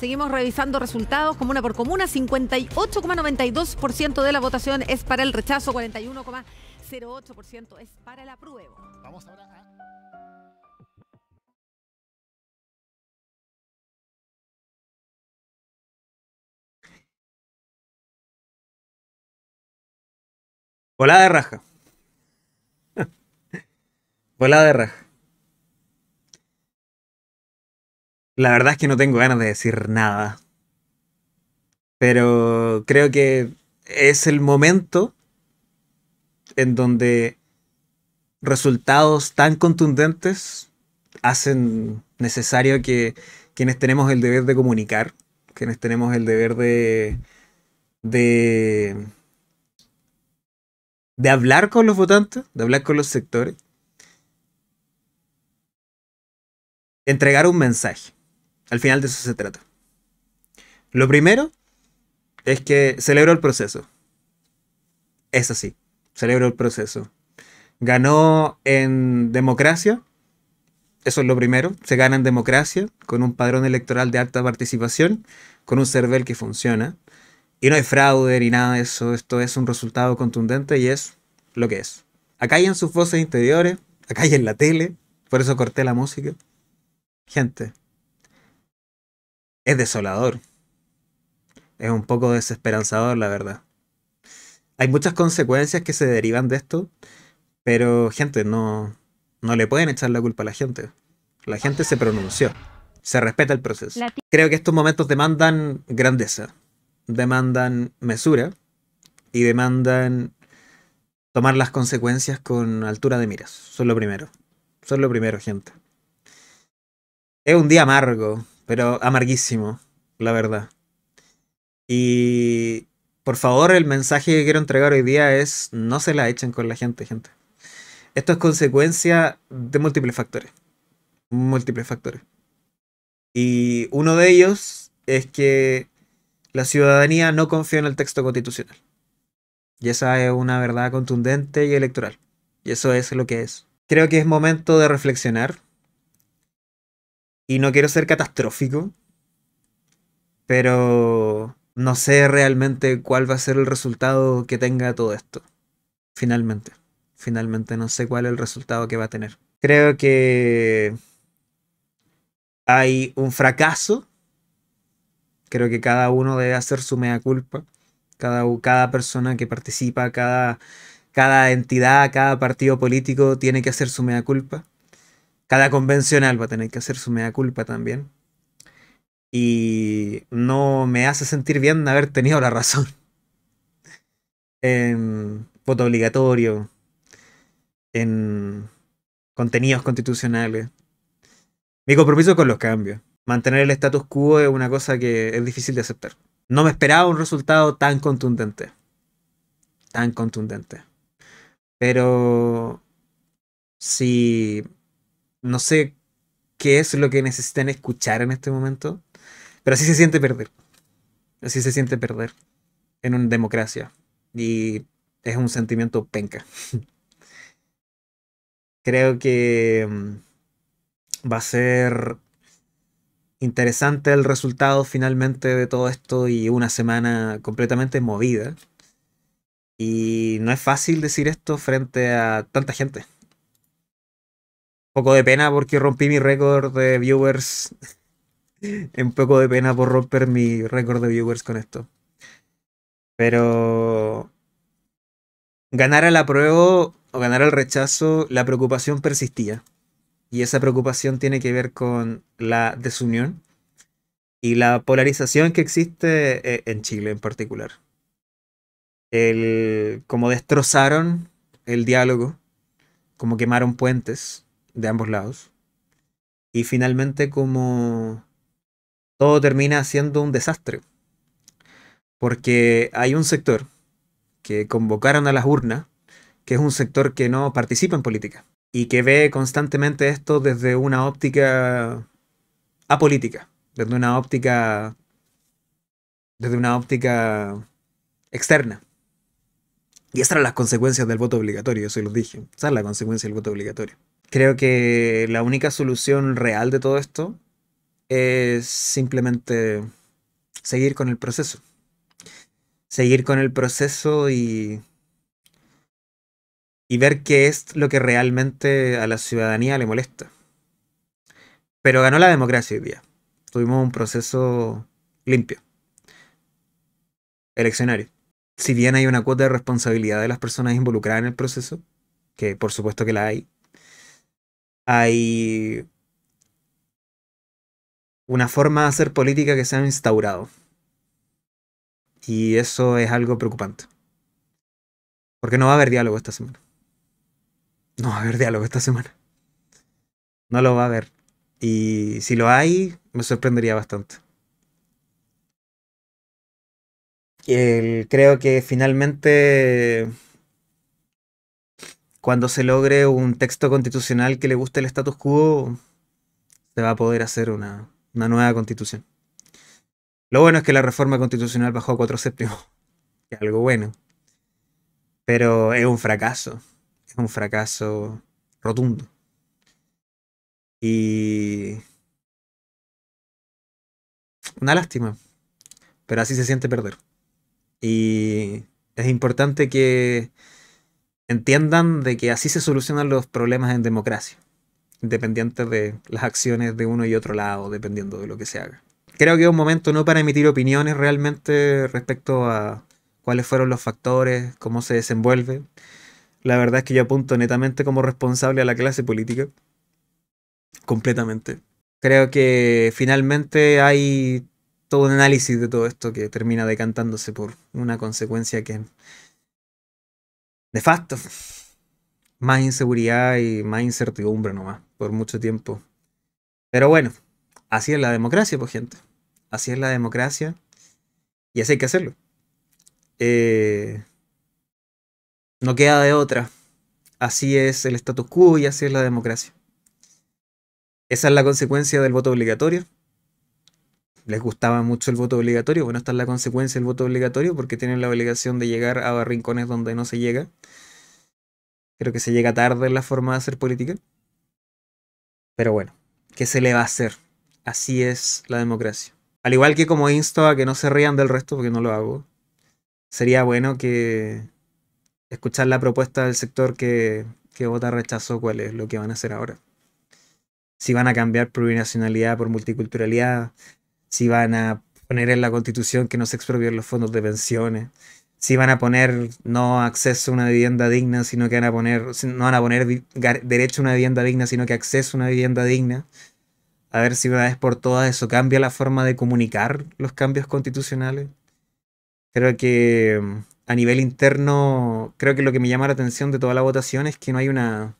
Seguimos revisando resultados comuna por comuna. 58,92% de la votación es para el rechazo, 41,08% es para el apruebo. Vamos ahora a... Volada de raja. Volada de raja. La verdad es que no tengo ganas de decir nada. Pero creo que es el momento en donde resultados tan contundentes hacen necesario que quienes tenemos el deber de comunicar, quienes tenemos el deber de, de, de hablar con los votantes, de hablar con los sectores, entregar un mensaje. Al final de eso se trata. Lo primero es que celebro el proceso. Es así, celebro el proceso. Ganó en democracia, eso es lo primero, se gana en democracia, con un padrón electoral de alta participación, con un CERVEL que funciona. Y no hay fraude ni nada de eso, esto es un resultado contundente y es lo que es. Acá hay en sus voces interiores, acá hay en la tele, por eso corté la música. Gente, es desolador. Es un poco desesperanzador, la verdad. Hay muchas consecuencias que se derivan de esto, pero gente, no, no le pueden echar la culpa a la gente. La gente se pronunció, se respeta el proceso. Creo que estos momentos demandan grandeza, demandan mesura y demandan tomar las consecuencias con altura de miras. Son lo primero. Son lo primero, gente. Es un día amargo, pero amarguísimo, la verdad. Y por favor, el mensaje que quiero entregar hoy día es no se la echen con la gente, gente. Esto es consecuencia de múltiples factores. Múltiples factores. Y uno de ellos es que la ciudadanía no confía en el texto constitucional. Y esa es una verdad contundente y electoral. Y eso es lo que es. Creo que es momento de reflexionar y no quiero ser catastrófico, pero no sé realmente cuál va a ser el resultado que tenga todo esto. Finalmente, finalmente no sé cuál es el resultado que va a tener. Creo que hay un fracaso. Creo que cada uno debe hacer su mea culpa. Cada, cada persona que participa, cada, cada entidad, cada partido político tiene que hacer su mea culpa cada convencional va a tener que hacer su mea culpa también. Y no me hace sentir bien haber tenido la razón. en voto obligatorio, en contenidos constitucionales. Mi compromiso con los cambios. Mantener el status quo es una cosa que es difícil de aceptar. No me esperaba un resultado tan contundente. Tan contundente. Pero si no sé qué es lo que necesitan escuchar en este momento, pero así se siente perder. Así se siente perder en una democracia. Y es un sentimiento penca. Creo que mm, va a ser interesante el resultado finalmente de todo esto y una semana completamente movida. Y no es fácil decir esto frente a tanta gente poco de pena porque rompí mi récord de viewers. un poco de pena por romper mi récord de viewers con esto. Pero ganar la apruebo o ganar el rechazo, la preocupación persistía. Y esa preocupación tiene que ver con la desunión y la polarización que existe eh, en Chile en particular. El, como destrozaron el diálogo, como quemaron puentes, de ambos lados. Y finalmente como todo termina siendo un desastre. Porque hay un sector que convocaron a las urnas, que es un sector que no participa en política y que ve constantemente esto desde una óptica apolítica, desde una óptica desde una óptica externa. Y esas eran las consecuencias del voto obligatorio, eso los dije. Esa es la consecuencia del voto obligatorio creo que la única solución real de todo esto es simplemente seguir con el proceso. Seguir con el proceso y, y ver qué es lo que realmente a la ciudadanía le molesta. Pero ganó la democracia hoy día. Tuvimos un proceso limpio. Eleccionario. Si bien hay una cuota de responsabilidad de las personas involucradas en el proceso, que por supuesto que la hay, hay una forma de hacer política que se ha instaurado. Y eso es algo preocupante. Porque no va a haber diálogo esta semana. No va a haber diálogo esta semana. No lo va a haber. Y si lo hay, me sorprendería bastante. creo que finalmente cuando se logre un texto constitucional que le guste el status quo, se va a poder hacer una, una nueva constitución. Lo bueno es que la reforma constitucional bajó a cuatro séptimos, que algo bueno. Pero es un fracaso, es un fracaso rotundo. Y... Una lástima, pero así se siente perder. Y es importante que entiendan de que así se solucionan los problemas en democracia, independientes de las acciones de uno y otro lado, dependiendo de lo que se haga. Creo que es un momento no para emitir opiniones realmente respecto a cuáles fueron los factores, cómo se desenvuelve. La verdad es que yo apunto netamente como responsable a la clase política. Completamente. Creo que finalmente hay todo un análisis de todo esto que termina decantándose por una consecuencia que de facto, Más inseguridad y más incertidumbre nomás, por mucho tiempo. Pero bueno, así es la democracia, pues gente. Así es la democracia y así hay que hacerlo. Eh, no queda de otra. Así es el status quo y así es la democracia. Esa es la consecuencia del voto obligatorio, les gustaba mucho el voto obligatorio. Bueno, esta es la consecuencia del voto obligatorio porque tienen la obligación de llegar a rincones donde no se llega. Creo que se llega tarde en la forma de hacer política. Pero bueno, ¿qué se le va a hacer? Así es la democracia. Al igual que como insta a que no se rían del resto, porque no lo hago, sería bueno que escuchar la propuesta del sector que, que vota rechazo, cuál es lo que van a hacer ahora. Si van a cambiar plurinacionalidad por multiculturalidad, si van a poner en la constitución que no se expropian los fondos de pensiones, si van a poner no acceso a una vivienda digna, sino que van a poner, no van a poner derecho a una vivienda digna, sino que acceso a una vivienda digna. A ver si una vez por todas eso cambia la forma de comunicar los cambios constitucionales. Creo que mm, a nivel interno, creo que lo que me llama la atención de toda la votación es que no hay una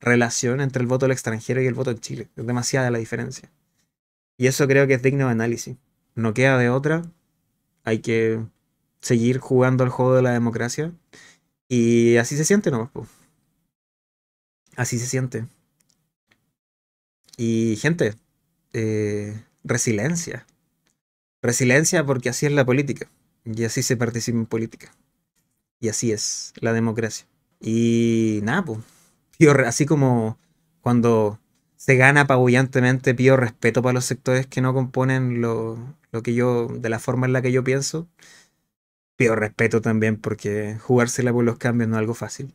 relación entre el voto del extranjero y el voto en Chile. Es demasiada la diferencia. Y eso creo que es digno de análisis. No queda de otra. Hay que seguir jugando al juego de la democracia. Y así se siente nomás. Pues, po. Así se siente. Y gente, eh, resiliencia. Resiliencia porque así es la política. Y así se participa en política. Y así es la democracia. Y nada, pues. así como cuando se gana apabullantemente, pido respeto para los sectores que no componen lo, lo que yo, de la forma en la que yo pienso. Pido respeto también porque jugársela por los cambios no es algo fácil.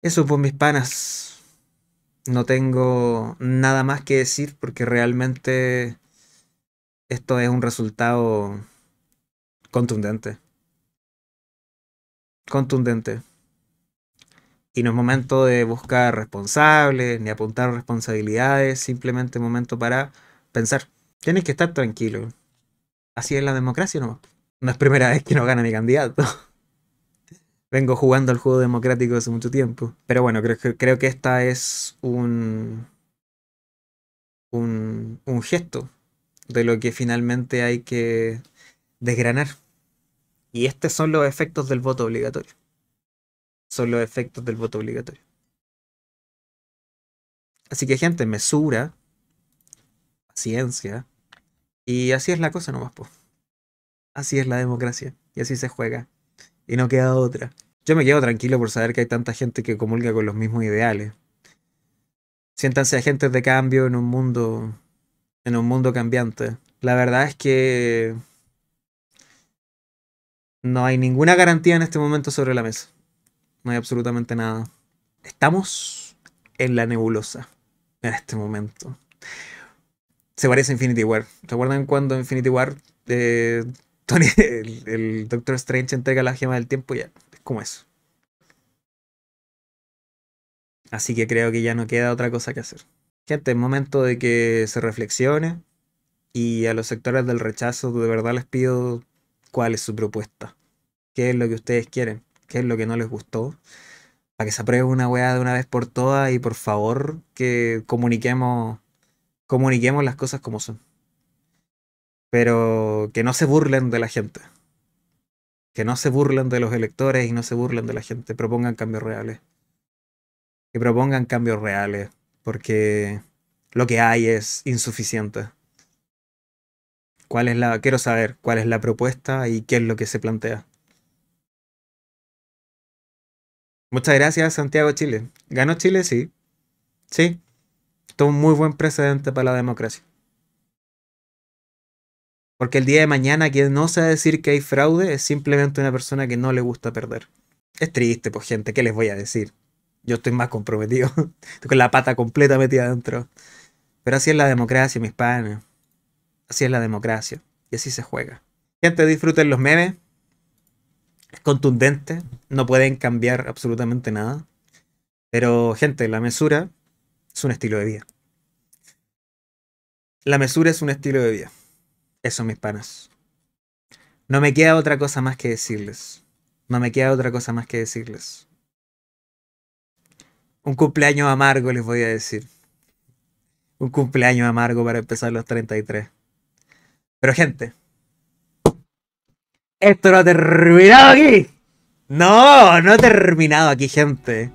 Eso por pues, mis panas. No tengo nada más que decir porque realmente esto es un resultado contundente. Contundente. Y no es momento de buscar responsables, ni apuntar responsabilidades, simplemente momento para pensar. Tienes que estar tranquilo. Así es la democracia, ¿no? No es primera vez que no gana mi candidato. Vengo jugando al juego democrático hace mucho tiempo. Pero bueno, creo que, creo que esta es un, un, un gesto de lo que finalmente hay que desgranar. Y estos son los efectos del voto obligatorio son los efectos del voto obligatorio. Así que, gente, mesura, paciencia, y así es la cosa nomás, po. Así es la democracia, y así se juega, y no queda otra. Yo me quedo tranquilo por saber que hay tanta gente que comulga con los mismos ideales. Siéntanse agentes de cambio en un mundo en un mundo cambiante. La verdad es que no hay ninguna garantía en este momento sobre la mesa no hay absolutamente nada. Estamos en la nebulosa en este momento. Se parece a Infinity War. ¿Se acuerdan cuando Infinity War eh, el, Doctor Strange entrega la gema del tiempo? Ya, es como eso. Así que creo que ya no queda otra cosa que hacer. Gente, es momento de que se reflexione y a los sectores del rechazo de verdad les pido cuál es su propuesta. ¿Qué es lo que ustedes quieren? qué es lo que no les gustó, para que se apruebe una weá de una vez por todas y por favor que comuniquemos, comuniquemos las cosas como son. Pero que no se burlen de la gente. Que no se burlen de los electores y no se burlen de la gente. Propongan cambios reales. Que propongan cambios reales. Porque lo que hay es insuficiente. ¿Cuál es la, quiero saber cuál es la propuesta y qué es lo que se plantea. Muchas gracias, Santiago Chile. ¿Ganó Chile? Sí. Sí. Esto es un muy buen precedente para la democracia. Porque el día de mañana quien no sabe decir que hay fraude es simplemente una persona que no le gusta perder. Es triste, pues gente, ¿qué les voy a decir? Yo estoy más comprometido. Estoy con la pata completa metida adentro. Pero así es la democracia, mis panes. Así es la democracia. Y así se juega. Gente, disfruten los memes contundente, no pueden cambiar absolutamente nada. Pero, gente, la mesura es un estilo de vida. La mesura es un estilo de vida. Eso, mis panas. No me queda otra cosa más que decirles. No me queda otra cosa más que decirles. Un cumpleaños amargo les voy a decir. Un cumpleaños amargo para empezar los 33. Pero gente, esto no ha terminado aquí. No, no ha terminado aquí, gente.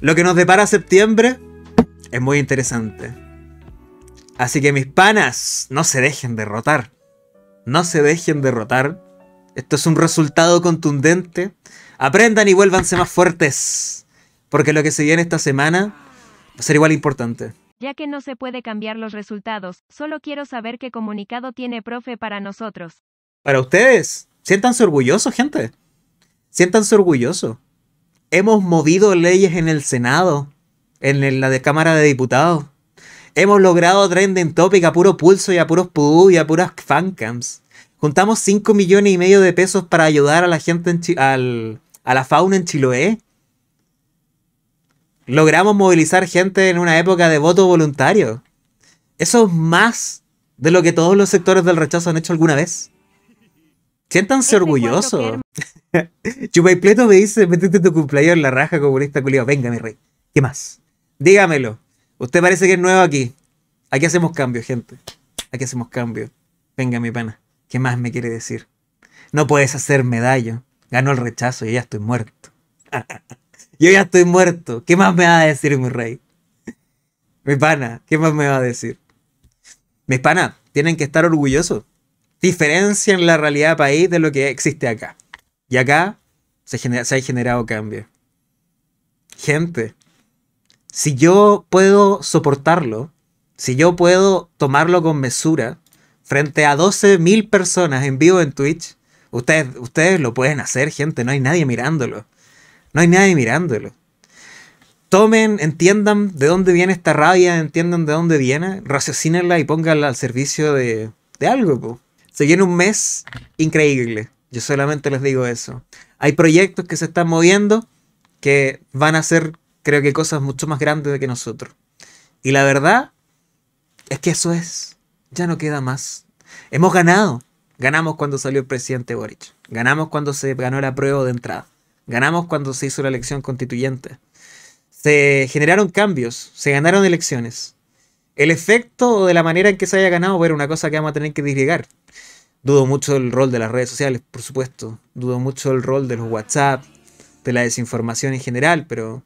Lo que nos depara septiembre es muy interesante. Así que mis panas, no se dejen derrotar. No se dejen derrotar. Esto es un resultado contundente. Aprendan y vuélvanse más fuertes. Porque lo que se viene esta semana va a ser igual importante. Ya que no se puede cambiar los resultados, solo quiero saber qué comunicado tiene profe para nosotros para ustedes. Siéntanse orgullosos, gente. Siéntanse orgullosos. Hemos movido leyes en el Senado, en la de Cámara de Diputados. Hemos logrado trending topic a puro pulso y a puros pudús y a puras fancams. Juntamos 5 millones y medio de pesos para ayudar a la gente, al, a la fauna en Chiloé. Logramos movilizar gente en una época de voto voluntario. Eso es más de lo que todos los sectores del rechazo han hecho alguna vez. Siéntanse orgullosos. Chupaypleto me dice, metiste tu cumpleaños en la raja comunista culiado. Venga, mi rey. ¿Qué más? Dígamelo. Usted parece que es nuevo aquí. Aquí hacemos cambio, gente. Aquí hacemos cambio. Venga, mi pana. ¿Qué más me quiere decir? No puedes hacer medallo. Ganó el rechazo, y ya estoy muerto. yo ya estoy muerto. ¿Qué más me va a decir, mi rey? mi pana, ¿qué más me va a decir? Mi pana, tienen que estar orgullosos diferencian la realidad país de lo que existe acá. Y acá se, se ha generado cambio. Gente, si yo puedo soportarlo, si yo puedo tomarlo con mesura, frente a 12.000 personas en vivo en Twitch, ustedes, ustedes lo pueden hacer, gente, no hay nadie mirándolo. No hay nadie mirándolo. Tomen, entiendan de dónde viene esta rabia, entiendan de dónde viene, raciocínenla y pónganla al servicio de, de algo. Se en un mes increíble. Yo solamente les digo eso. Hay proyectos que se están moviendo que van a ser, creo que, cosas mucho más grandes de que nosotros. Y la verdad es que eso es. Ya no queda más. Hemos ganado. Ganamos cuando salió el presidente Boric. Ganamos cuando se ganó la prueba de entrada. Ganamos cuando se hizo la elección constituyente. Se generaron cambios, se ganaron elecciones. El efecto de la manera en que se haya ganado, era una cosa que vamos a tener que desligar Dudo mucho el rol de las redes sociales, por supuesto. Dudo mucho el rol de los WhatsApp, de la desinformación en general, pero...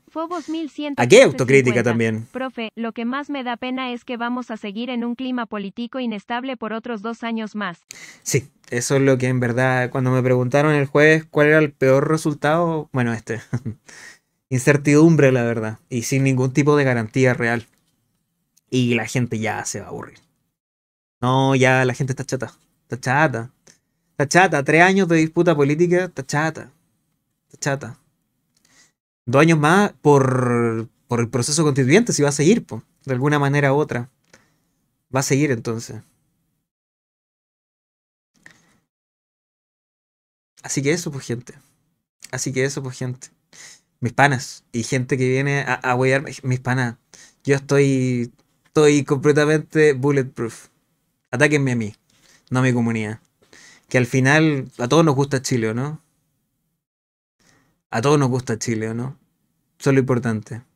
Aquí autocrítica también. Profe, lo que más me da pena es que vamos a seguir en un clima político inestable por otros dos años más. Sí, eso es lo que en verdad, cuando me preguntaron el jueves cuál era el peor resultado, bueno, este. Incertidumbre, la verdad, y sin ningún tipo de garantía real. Y la gente ya se va a aburrir. No, ya la gente está chata. Tachata chata. Tres años de disputa política. Tachata chata. Dos años más por, el proceso constituyente, si va a seguir, de alguna manera u otra. Va a seguir entonces. Así que eso, pues, gente. Así que eso, pues, gente. Mis panas. Y gente que viene a, a Mis panas. Yo estoy. Estoy completamente bulletproof. Atáquenme a mí no a mi comunidad. Que al final a todos nos gusta Chile, ¿o no? A todos nos gusta Chile, ¿o no? Eso es lo importante.